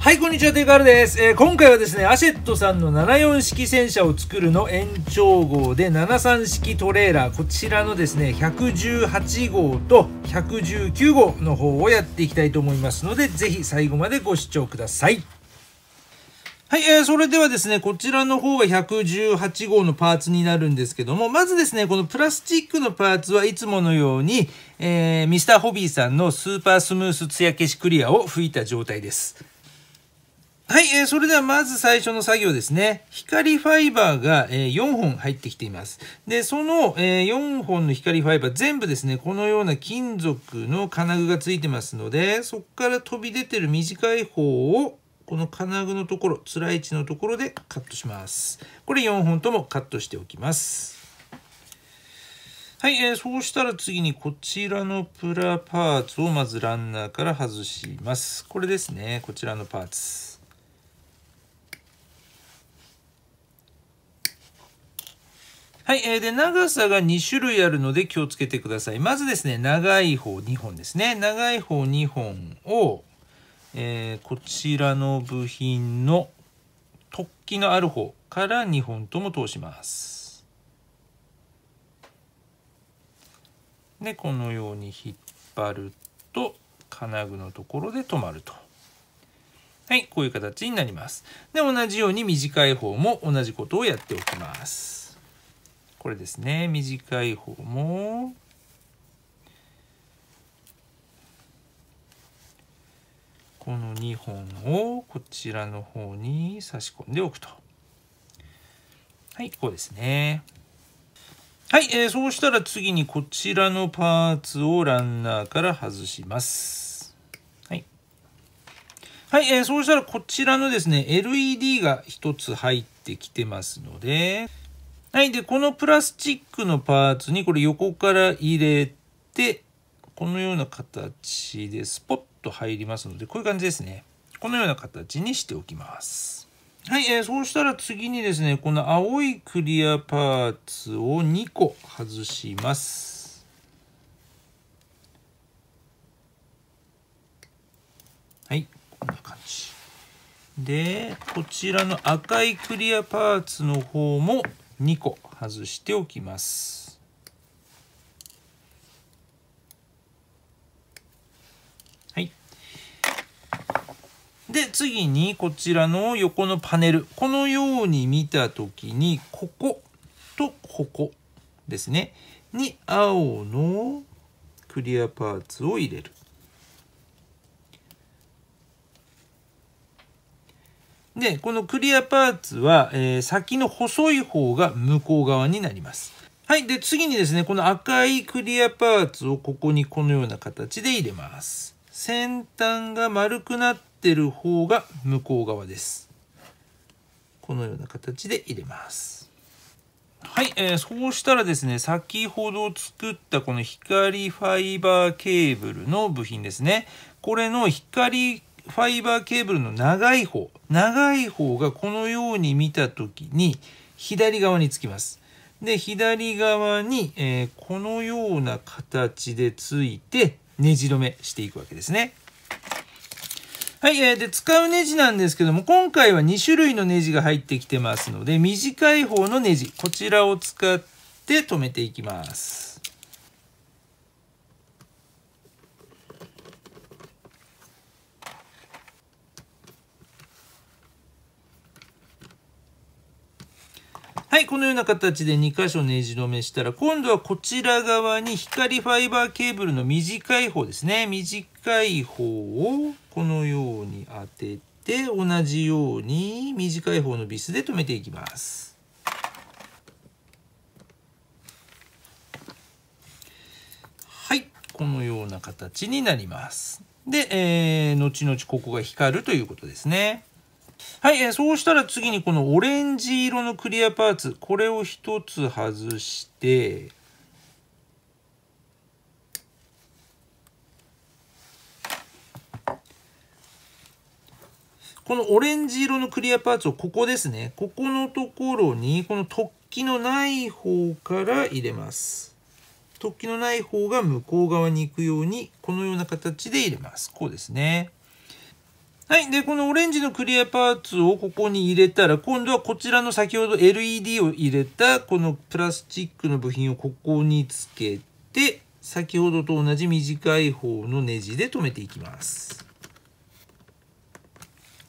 はい、こんにちは、テカールです、えー、今回はですね、アシェットさんの74式戦車を作るの延長号で73式トレーラー、こちらのですね、118号と119号の方をやっていきたいと思いますので、ぜひ最後までご視聴ください。はい、えー、それではですね、こちらの方が118号のパーツになるんですけども、まずですね、このプラスチックのパーツはいつものように、えー、ミスターホビーさんのスーパースムースヤ消しクリアを吹いた状態です。はい、えー、それではまず最初の作業ですね。光ファイバーが、えー、4本入ってきています。で、その、えー、4本の光ファイバー全部ですね、このような金属の金具がついてますので、そこから飛び出てる短い方を、この金具のところ、つらい位置のところでカットします。これ4本ともカットしておきます。はい、えー、そうしたら次にこちらのプラパーツをまずランナーから外します。これですね、こちらのパーツ。はい、えー、で、長さが2種類あるので気をつけてください。まずですね、長い方2本ですね。長い方2本を、えー、こちらの部品の突起のある方から2本とも通します。で、このように引っ張ると、金具のところで止まると。はい、こういう形になります。で、同じように短い方も同じことをやっておきます。これですね短い方もこの2本をこちらの方に差し込んでおくとはいこうですねはい、えー、そうしたら次にこちらのパーツをランナーから外しますはい、えー、そうしたらこちらのですね、LED が1つ入ってきてますので、はい。で、このプラスチックのパーツにこれ横から入れて、このような形でスポッと入りますので、こういう感じですね。このような形にしておきます。はい、えー、そうしたら次にですね、この青いクリアパーツを2個外します。はい、こんな感じ。で、こちらの赤いクリアパーツの方も2個外しておきます。はい。で、次にこちらの横のパネル。このように見た時に、こことここですね。に青のクリアパーツを入れる。で、このクリアパーツは、えー、先の細い方が向こう側になります。はい。で、次にですね、この赤いクリアパーツをここにこのような形で入れます。先端が丸くなってる方が向こう側です。このような形で入れます。はい、えー、そうしたらですね、先ほど作ったこの光ファイバーケーブルの部品ですね。これの光ファイバーケーブルの長い方長い方がこのように見た時に左側につきます。で左側に、えー、このような形でついてネジ止めしていくわけですね。はい、えー、で使うネジなんですけども今回は2種類のネジが入ってきてますので短い方のネジこちらを使って止めていきます。はい、このような形で2箇所ネジ止めしたら、今度はこちら側に光ファイバーケーブルの短い方ですね。短い方をこのように当てて、同じように短い方のビスで留めていきます。はい、このような形になります。で、えー、後々ここが光るということですね。はい、えー、そうしたら次にこのオレンジ色のクリアパーツ、これを1つ外して、このオレンジ色のクリアパーツをここですね、ここのところに、この突起のない方から入れます。突起のない方が向こう側に行くように、このような形で入れます。こうですね。はい。で、このオレンジのクリアパーツをここに入れたら、今度はこちらの先ほど LED を入れた、このプラスチックの部品をここにつけて、先ほどと同じ短い方のネジで止めていきます。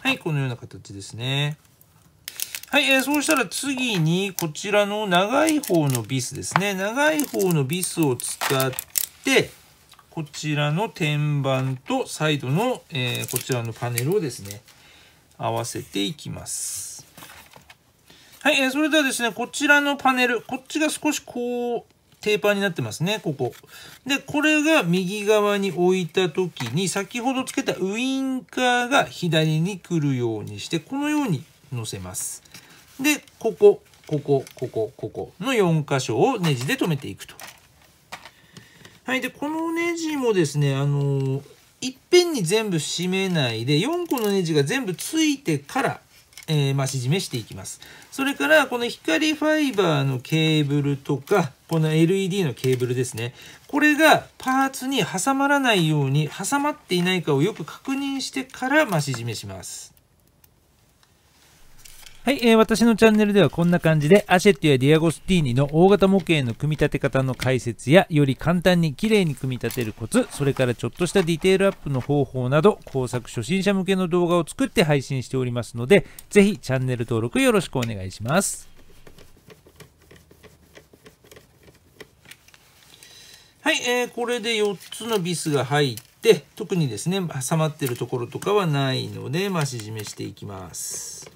はい、このような形ですね。はい、えー、そうしたら次にこちらの長い方のビスですね。長い方のビスを使って、こちらの天板とサイドの、えー、こちらのパネルをですね、合わせていきます。はい、えー、それではですね、こちらのパネル、こっちが少しこう、テーパーになってますね、ここ。で、これが右側に置いた時に、先ほどつけたウインカーが左に来るようにして、このように乗せます。で、ここ、ここ、ここ、ここの4箇所をネジで留めていくと。はい。で、このネジもですね、あのいっぺんに全部締めないで、4個のネジが全部ついてから、えー、増し締めしていきます。それから、この光ファイバーのケーブルとか、この LED のケーブルですね。これがパーツに挟まらないように、挟まっていないかをよく確認してから増し締めします。はい、えー、私のチャンネルではこんな感じで、アシェットやディアゴスティーニの大型模型の組み立て方の解説や、より簡単に綺麗に組み立てるコツ、それからちょっとしたディテールアップの方法など、工作初心者向けの動画を作って配信しておりますので、ぜひチャンネル登録よろしくお願いします。はい、えー、これで4つのビスが入って、特にですね、挟まってるところとかはないので、まあ、縮めしていきます。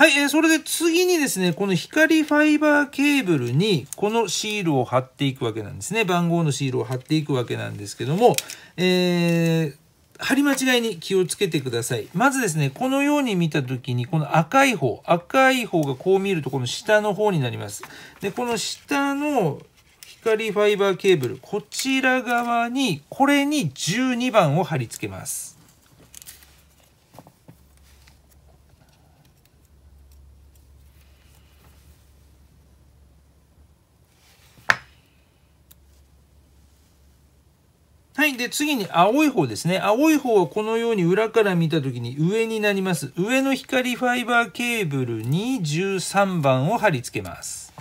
はい、えー、それで次にですね、この光ファイバーケーブルにこのシールを貼っていくわけなんですね。番号のシールを貼っていくわけなんですけども、えー、貼り間違いに気をつけてください。まずですね、このように見た時に、この赤い方、赤い方がこう見ると、この下の方になります。で、この下の光ファイバーケーブル、こちら側に、これに12番を貼り付けます。はい。で、次に青い方ですね。青い方はこのように裏から見た時に上になります。上の光ファイバーケーブルに13番を貼り付けます。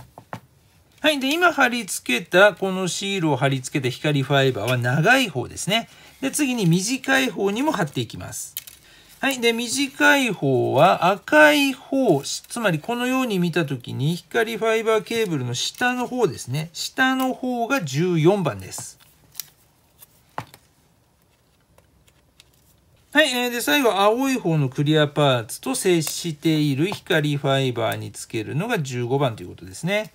はい。で、今貼り付けたこのシールを貼り付けた光ファイバーは長い方ですね。で、次に短い方にも貼っていきます。はい。で、短い方は赤い方、つまりこのように見た時に光ファイバーケーブルの下の方ですね。下の方が14番です。はい、えー、で、最後、青い方のクリアパーツと接している光ファイバーにつけるのが15番ということですね。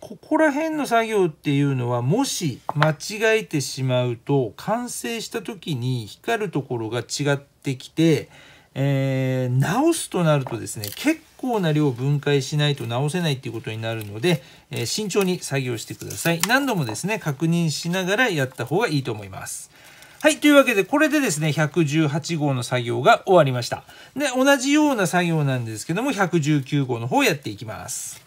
ここら辺の作業っていうのは、もし間違えてしまうと、完成した時に光るところが違ってきて、えー、直すとなるとですね、結構な量分解しないと直せないっていうことになるので、えー、慎重に作業してください。何度もですね、確認しながらやった方がいいと思います。はい、というわけで、これでですね、118号の作業が終わりました。で、同じような作業なんですけども、119号の方やっていきます。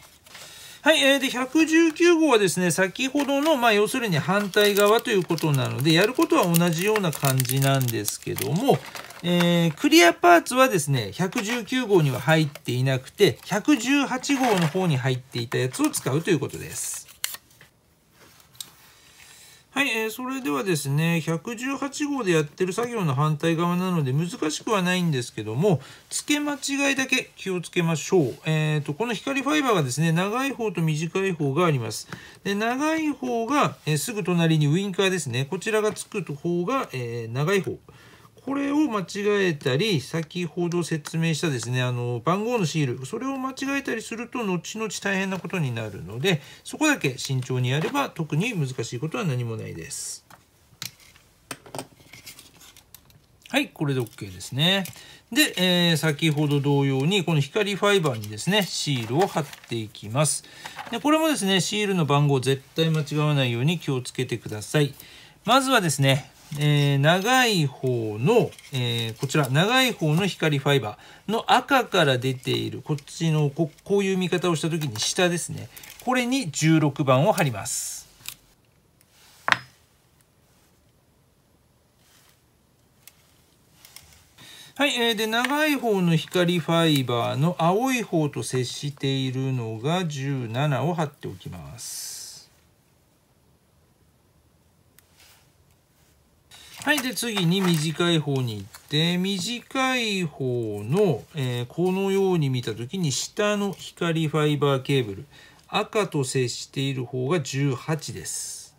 はい、えー、で、119号はですね、先ほどの、まあ、要するに反対側ということなので、やることは同じような感じなんですけども、えー、クリアパーツはですね、119号には入っていなくて、118号の方に入っていたやつを使うということです。はい、えー、それではですね、118号でやってる作業の反対側なので難しくはないんですけども、付け間違いだけ気をつけましょう。えっ、ー、と、この光ファイバーがですね、長い方と短い方があります。で、長い方が、えー、すぐ隣にウインカーですね。こちらがつく方が、え長い方。これを間違えたり、先ほど説明したですね、あの、番号のシール、それを間違えたりすると、後々大変なことになるので、そこだけ慎重にやれば、特に難しいことは何もないです。はい、これで OK ですね。で、えー、先ほど同様に、この光ファイバーにですね、シールを貼っていきます。で、これもですね、シールの番号絶対間違わないように気をつけてください。まずはですね、えー、長い方の、えー、こちら、長い方の光ファイバーの赤から出ている、こっちのこ、こういう見方をした時に下ですね。これに16番を貼ります。はい、えー、で、長い方の光ファイバーの青い方と接しているのが17を貼っておきます。はい。で、次に短い方に行って、短い方の、えー、このように見たときに、下の光ファイバーケーブル、赤と接している方が18です。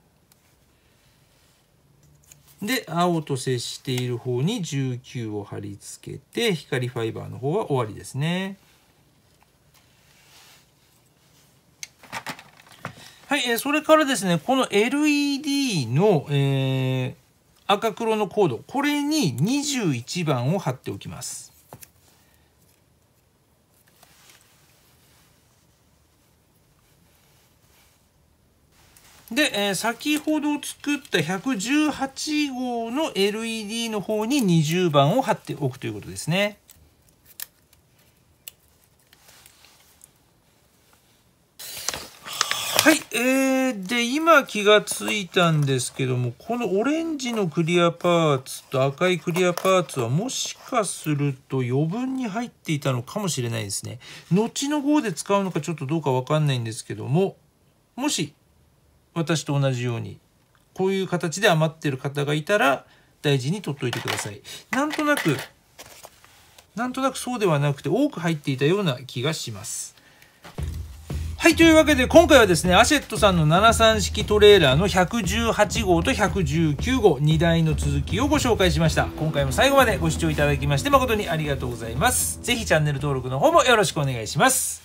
で、青と接している方に19を貼り付けて、光ファイバーの方は終わりですね。はい、えー、それからですね、この LED の、えー赤黒のコードこれに21番を貼っておきますで、えー、先ほど作った118号の LED の方に20番を貼っておくということですね。はい、えー今気がついたんですけども、このオレンジのクリアパーツと赤いクリアパーツはもしかすると余分に入っていたのかもしれないですね。後の号で使うのかちょっとどうかわかんないんですけども、もし私と同じように、こういう形で余ってる方がいたら大事に取っといてください。なんとなく、なんとなくそうではなくて多く入っていたような気がします。はい、というわけで今回はですね、アシェットさんの73式トレーラーの118号と119号、2台の続きをご紹介しました。今回も最後までご視聴いただきまして誠にありがとうございます。ぜひチャンネル登録の方もよろしくお願いします。